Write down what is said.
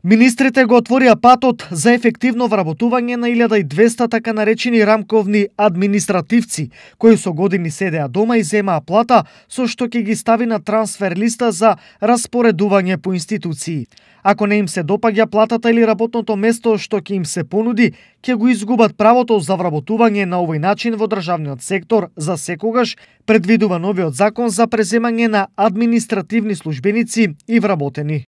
Министрите го отворија патот за ефективно вработување на 1200 така наречени рамковни административци, кои со години седеа дома и земаа плата, со што ќе ги стави на трансфер листа за распоредување по институции. Ако не им се допаѓа платата или работното место што ќе им се понуди, ќе го изгубат правото за вработување на овој начин во државниот сектор за секогаш, предвидува новиот закон за преземање на административни службеници и вработени.